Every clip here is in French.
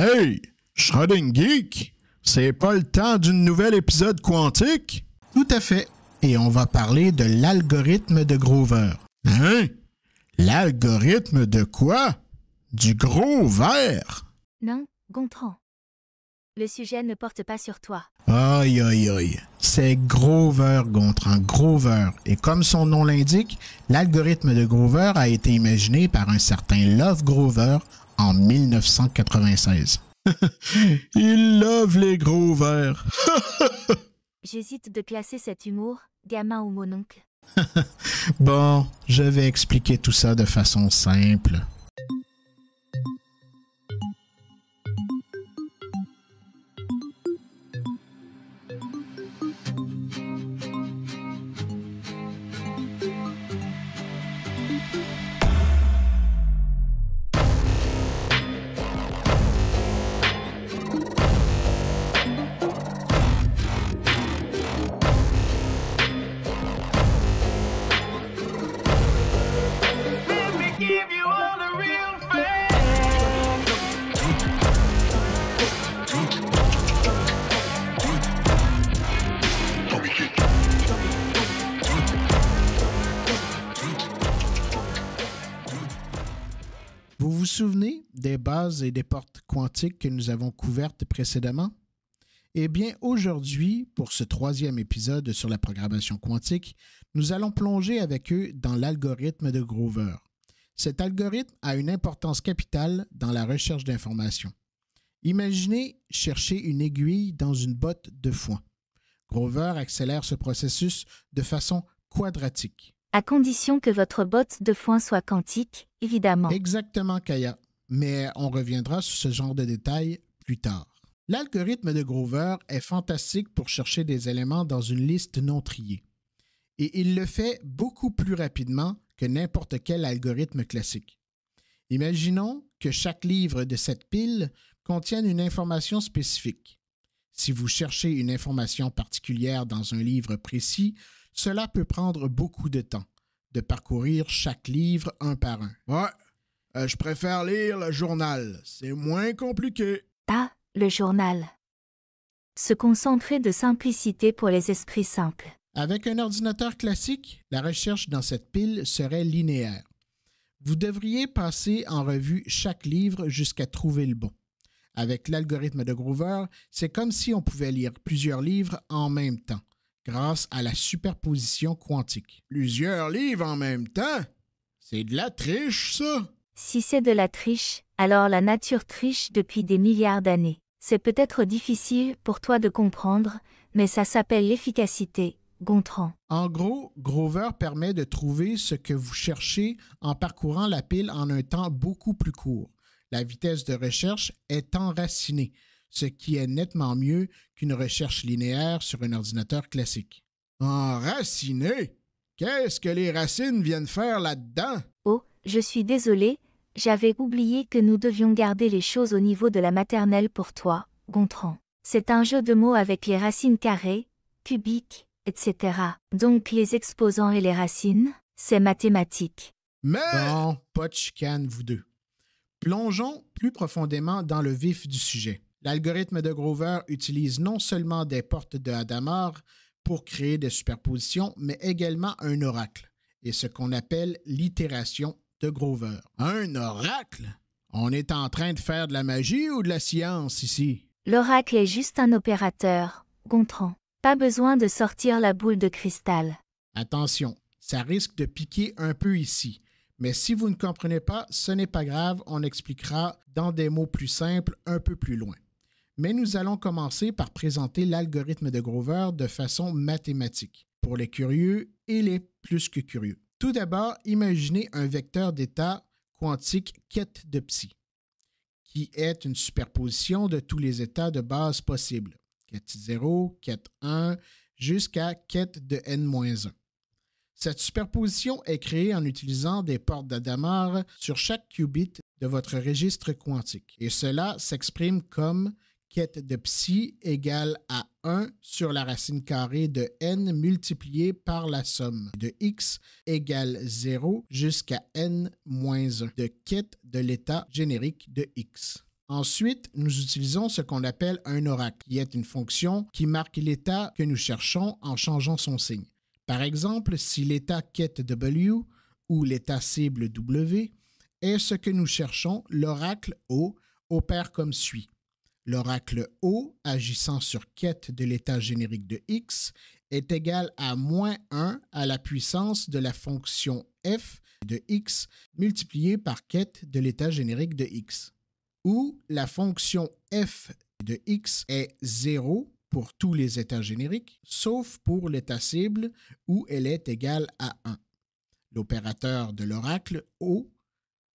Hey, Schroding Geek, c'est pas le temps d'un nouvel épisode quantique? Tout à fait. Et on va parler de l'algorithme de Grover. Hein? L'algorithme de quoi? Du gros verre? Non, Gontran. Le sujet ne porte pas sur toi. Aïe, aïe, aïe. C'est Grover, Gontran. Grover. Et comme son nom l'indique, l'algorithme de Grover a été imaginé par un certain Love Grover en 1996. Il love les gros verres. J'hésite de classer cet humour, gamin ou mononcle. bon, je vais expliquer tout ça de façon simple. souvenez des bases et des portes quantiques que nous avons couvertes précédemment? Eh bien, aujourd'hui, pour ce troisième épisode sur la programmation quantique, nous allons plonger avec eux dans l'algorithme de Grover. Cet algorithme a une importance capitale dans la recherche d'informations. Imaginez chercher une aiguille dans une botte de foin. Grover accélère ce processus de façon quadratique. À condition que votre botte de foin soit quantique, évidemment. Exactement, Kaya. Mais on reviendra sur ce genre de détails plus tard. L'algorithme de Grover est fantastique pour chercher des éléments dans une liste non triée. Et il le fait beaucoup plus rapidement que n'importe quel algorithme classique. Imaginons que chaque livre de cette pile contienne une information spécifique. Si vous cherchez une information particulière dans un livre précis, cela peut prendre beaucoup de temps, de parcourir chaque livre un par un. Ouais, euh, je préfère lire le journal, c'est moins compliqué. Ah, le journal. Se concentrer de simplicité pour les esprits simples. Avec un ordinateur classique, la recherche dans cette pile serait linéaire. Vous devriez passer en revue chaque livre jusqu'à trouver le bon. Avec l'algorithme de Grover, c'est comme si on pouvait lire plusieurs livres en même temps, grâce à la superposition quantique. Plusieurs livres en même temps C'est de la triche, ça Si c'est de la triche, alors la nature triche depuis des milliards d'années. C'est peut-être difficile pour toi de comprendre, mais ça s'appelle l'efficacité, Gontran. En gros, Grover permet de trouver ce que vous cherchez en parcourant la pile en un temps beaucoup plus court la vitesse de recherche est enracinée, ce qui est nettement mieux qu'une recherche linéaire sur un ordinateur classique. Enracinée? Qu'est-ce que les racines viennent faire là-dedans? Oh, je suis désolé, j'avais oublié que nous devions garder les choses au niveau de la maternelle pour toi, Gontran. C'est un jeu de mots avec les racines carrées, cubiques, etc. Donc les exposants et les racines, c'est mathématique. Mais... Bon, pas vous deux. Plongeons plus profondément dans le vif du sujet. L'algorithme de Grover utilise non seulement des portes de Hadamard pour créer des superpositions, mais également un oracle, et ce qu'on appelle l'itération de Grover. Un oracle? On est en train de faire de la magie ou de la science ici? L'oracle est juste un opérateur, Gontran. Pas besoin de sortir la boule de cristal. Attention, ça risque de piquer un peu ici. Mais si vous ne comprenez pas, ce n'est pas grave, on expliquera dans des mots plus simples un peu plus loin. Mais nous allons commencer par présenter l'algorithme de Grover de façon mathématique, pour les curieux et les plus que curieux. Tout d'abord, imaginez un vecteur d'état quantique quête de psi, qui est une superposition de tous les états de base possibles, quête 0, quête 1, jusqu'à quête de n-1. Cette superposition est créée en utilisant des portes d'Adamar sur chaque qubit de votre registre quantique, et cela s'exprime comme quête de psi égale à 1 sur la racine carrée de n multipliée par la somme de x égale 0 jusqu'à n moins 1 de quête de l'état générique de x. Ensuite, nous utilisons ce qu'on appelle un oracle, qui est une fonction qui marque l'état que nous cherchons en changeant son signe. Par exemple, si l'état quête W ou l'état cible W est ce que nous cherchons, l'oracle O opère comme suit. L'oracle O, agissant sur quête de l'état générique de X, est égal à moins 1 à la puissance de la fonction f de x multipliée par quête de l'état générique de x, où la fonction f de x est 0 pour tous les états génériques, sauf pour l'état cible où elle est égale à 1. L'opérateur de l'oracle O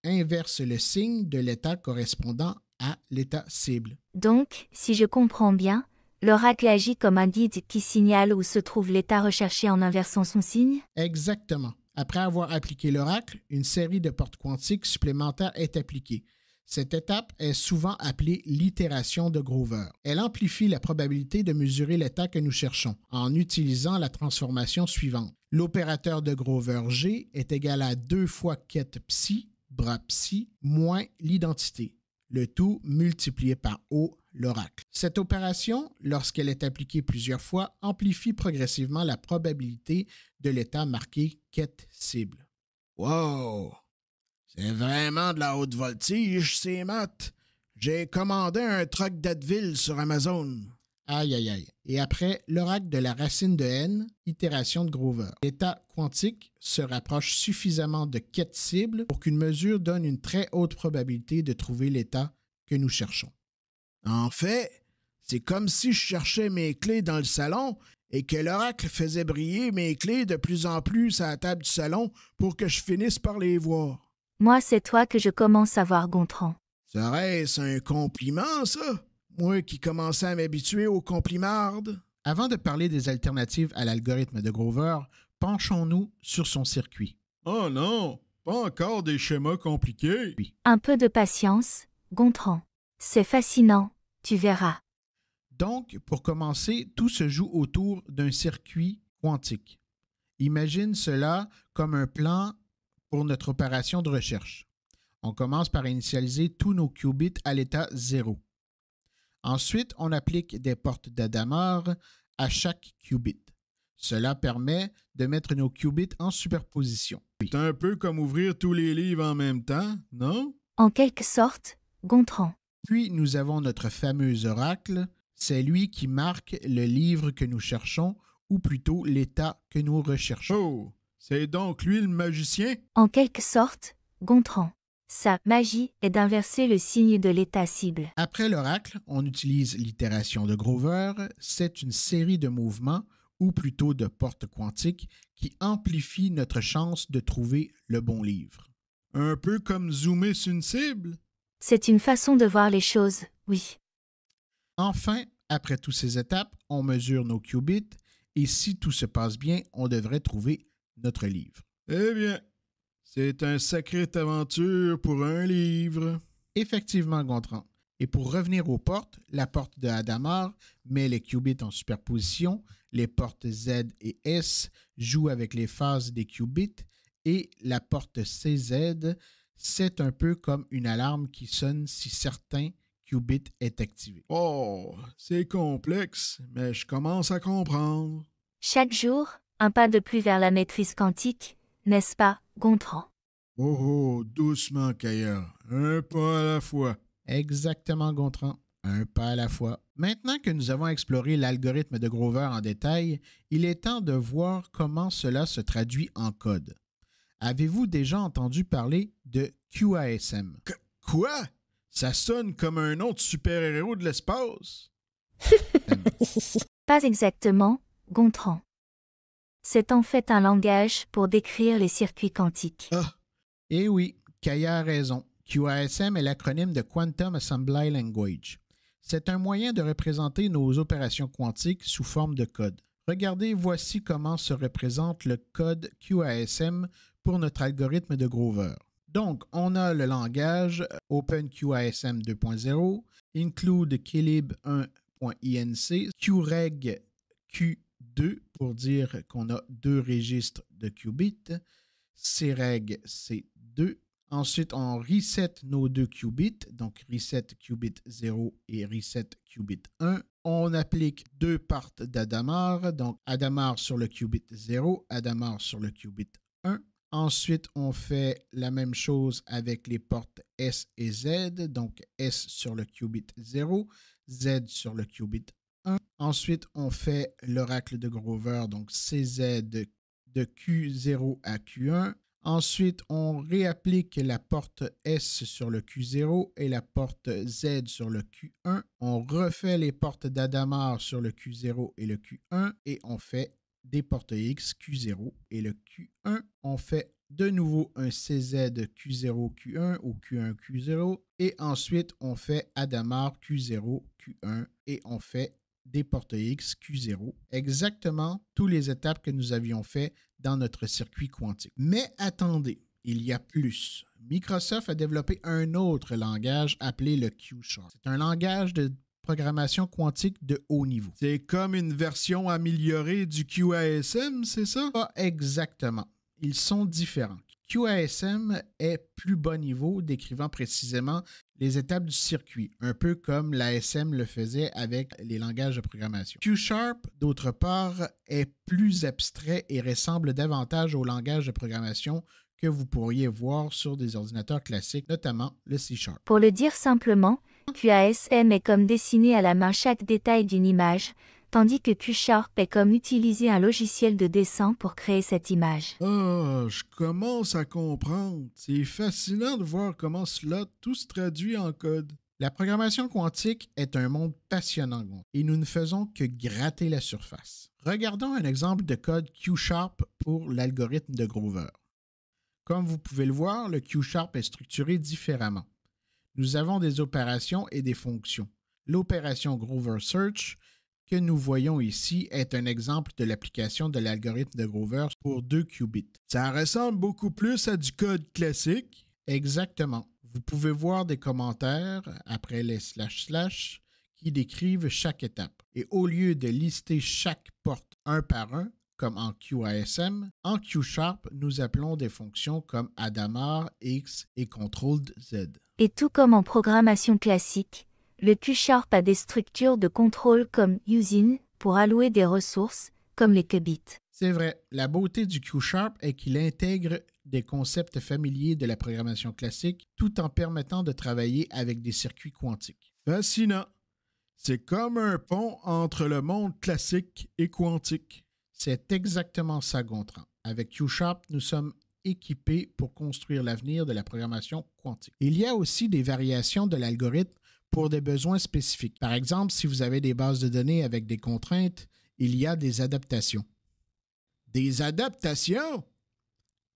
inverse le signe de l'état correspondant à l'état cible. Donc, si je comprends bien, l'oracle agit comme un guide qui signale où se trouve l'état recherché en inversant son signe Exactement. Après avoir appliqué l'oracle, une série de portes quantiques supplémentaires est appliquée cette étape est souvent appelée l'itération de Grover. Elle amplifie la probabilité de mesurer l'état que nous cherchons en utilisant la transformation suivante. L'opérateur de Grover G est égal à 2 fois ket psi, bras psi, moins l'identité. Le tout multiplié par O, l'oracle. Cette opération, lorsqu'elle est appliquée plusieurs fois, amplifie progressivement la probabilité de l'état marqué quête cible. Wow! C'est vraiment de la haute voltige, c'est mat. J'ai commandé un truck d'Advil sur Amazon. Aïe, aïe, aïe. Et après l'oracle de la racine de n, itération de Grover. L'état quantique se rapproche suffisamment de quête cible pour qu'une mesure donne une très haute probabilité de trouver l'état que nous cherchons. En fait, c'est comme si je cherchais mes clés dans le salon et que l'oracle faisait briller mes clés de plus en plus à la table du salon pour que je finisse par les voir. Moi, c'est toi que je commence à voir Gontran. Serait-ce un compliment, ça? Moi qui commençais à m'habituer aux complimardes. Avant de parler des alternatives à l'algorithme de Grover, penchons-nous sur son circuit. Oh non, pas encore des schémas compliqués. Un peu de patience, Gontran. C'est fascinant, tu verras. Donc, pour commencer, tout se joue autour d'un circuit quantique. Imagine cela comme un plan pour notre opération de recherche. On commence par initialiser tous nos qubits à l'état zéro. Ensuite, on applique des portes d'Adamar à chaque qubit. Cela permet de mettre nos qubits en superposition. C'est un peu comme ouvrir tous les livres en même temps, non? En quelque sorte, Gontran. Puis nous avons notre fameux oracle. C'est lui qui marque le livre que nous cherchons, ou plutôt l'état que nous recherchons. Oh! C'est donc lui le magicien En quelque sorte, Gontran. Sa magie est d'inverser le signe de l'état cible. Après l'oracle, on utilise l'itération de Grover. C'est une série de mouvements, ou plutôt de portes quantiques, qui amplifient notre chance de trouver le bon livre. Un peu comme zoomer sur une cible C'est une façon de voir les choses, oui. Enfin, après toutes ces étapes, on mesure nos qubits et si tout se passe bien, on devrait trouver notre livre. Eh bien, c'est un sacré aventure pour un livre. Effectivement, Gontran. Et pour revenir aux portes, la porte de Hadamard met les qubits en superposition, les portes Z et S jouent avec les phases des qubits et la porte CZ, c'est un peu comme une alarme qui sonne si certains qubits est activé. Oh, c'est complexe, mais je commence à comprendre. Chaque jour, un pas de plus vers la maîtrise quantique, n'est-ce pas, Gontran Oh oh, doucement, Kaya. Un pas à la fois. Exactement, Gontran. Un pas à la fois. Maintenant que nous avons exploré l'algorithme de Grover en détail, il est temps de voir comment cela se traduit en code. Avez-vous déjà entendu parler de QASM? quoi? Ça sonne comme un autre super-héros de l'espace. Pas exactement, Gontran. C'est en fait un langage pour décrire les circuits quantiques. Ah, eh oui, Kaya a raison. QASM est l'acronyme de Quantum Assembly Language. C'est un moyen de représenter nos opérations quantiques sous forme de code. Regardez, voici comment se représente le code QASM pour notre algorithme de Grover. Donc, on a le langage euh, OpenQASM 2.0, Include 1.inc, QREG Q2 dire qu'on a deux registres de qubits. Creg, c 2. Ensuite, on reset nos deux qubits, donc reset qubit 0 et reset qubit 1. On applique deux parts d'Adamar, donc Adamar sur le qubit 0, Adamar sur le qubit 1. Ensuite, on fait la même chose avec les portes S et Z, donc S sur le qubit 0, Z sur le qubit Ensuite, on fait l'oracle de Grover, donc CZ de, Q0 à Q1. Ensuite, on réapplique la porte S sur le Q0 et la porte Z sur le Q1. On refait les portes d'Adamar sur le Q0 et le Q1 et on fait des portes X, Q0 et le Q1. On fait de nouveau un CZ Q0, Q1 ou Q1, Q0. Et ensuite, on fait Adamar Q0, Q1 et on fait des portes X, Q0, exactement tous les étapes que nous avions fait dans notre circuit quantique. Mais attendez, il y a plus. Microsoft a développé un autre langage appelé le q C'est un langage de programmation quantique de haut niveau. C'est comme une version améliorée du QASM, c'est ça? Pas exactement. Ils sont différents. QASM est plus bas niveau, décrivant précisément les étapes du circuit, un peu comme l'ASM le faisait avec les langages de programmation. Q-Sharp, d'autre part, est plus abstrait et ressemble davantage au langage de programmation que vous pourriez voir sur des ordinateurs classiques, notamment le C-Sharp. Pour le dire simplement, QASM est comme dessiner à la main chaque détail d'une image, tandis que q est comme utiliser un logiciel de dessin pour créer cette image. Ah, je commence à comprendre. C'est fascinant de voir comment cela tout se traduit en code. La programmation quantique est un monde passionnant et nous ne faisons que gratter la surface. Regardons un exemple de code q pour l'algorithme de Grover. Comme vous pouvez le voir, le q est structuré différemment. Nous avons des opérations et des fonctions. L'opération Grover Search que nous voyons ici est un exemple de l'application de l'algorithme de Grover pour deux qubits. Ça ressemble beaucoup plus à du code classique. Exactement. Vous pouvez voir des commentaires après les slash slash qui décrivent chaque étape. Et au lieu de lister chaque porte un par un, comme en QASM, en QSharp, nous appelons des fonctions comme Adamar, X et ctrl Z. Et tout comme en programmation classique, le Q-Sharp a des structures de contrôle comme usine pour allouer des ressources, comme les qubits. C'est vrai. La beauté du Q-Sharp est qu'il intègre des concepts familiers de la programmation classique tout en permettant de travailler avec des circuits quantiques. Fascinant. C'est comme un pont entre le monde classique et quantique. C'est exactement ça, Gontran. Avec Q-Sharp, nous sommes équipés pour construire l'avenir de la programmation quantique. Il y a aussi des variations de l'algorithme pour des besoins spécifiques. Par exemple, si vous avez des bases de données avec des contraintes, il y a des adaptations. Des adaptations?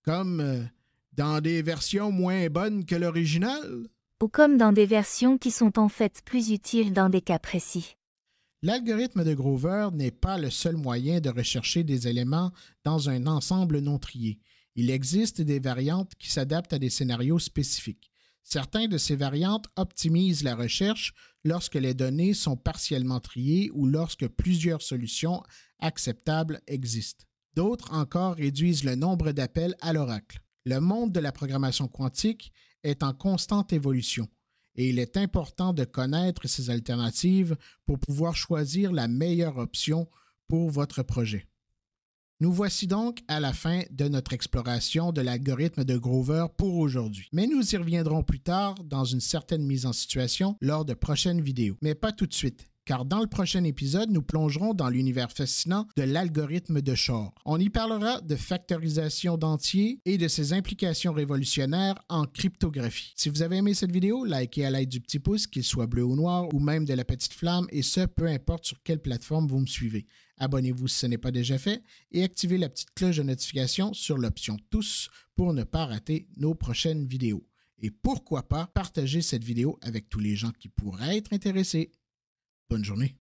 Comme euh, dans des versions moins bonnes que l'original? Ou comme dans des versions qui sont en fait plus utiles dans des cas précis. L'algorithme de Grover n'est pas le seul moyen de rechercher des éléments dans un ensemble non trié. Il existe des variantes qui s'adaptent à des scénarios spécifiques. Certains de ces variantes optimisent la recherche lorsque les données sont partiellement triées ou lorsque plusieurs solutions acceptables existent. D'autres encore réduisent le nombre d'appels à l'oracle. Le monde de la programmation quantique est en constante évolution et il est important de connaître ces alternatives pour pouvoir choisir la meilleure option pour votre projet. Nous voici donc à la fin de notre exploration de l'algorithme de Grover pour aujourd'hui. Mais nous y reviendrons plus tard dans une certaine mise en situation lors de prochaines vidéos. Mais pas tout de suite car dans le prochain épisode, nous plongerons dans l'univers fascinant de l'algorithme de Shor. On y parlera de factorisation d'entiers et de ses implications révolutionnaires en cryptographie. Si vous avez aimé cette vidéo, likez à l'aide du petit pouce, qu'il soit bleu ou noir, ou même de la petite flamme, et ce, peu importe sur quelle plateforme vous me suivez. Abonnez-vous si ce n'est pas déjà fait et activez la petite cloche de notification sur l'option Tous pour ne pas rater nos prochaines vidéos. Et pourquoi pas partager cette vidéo avec tous les gens qui pourraient être intéressés. Bonne journée.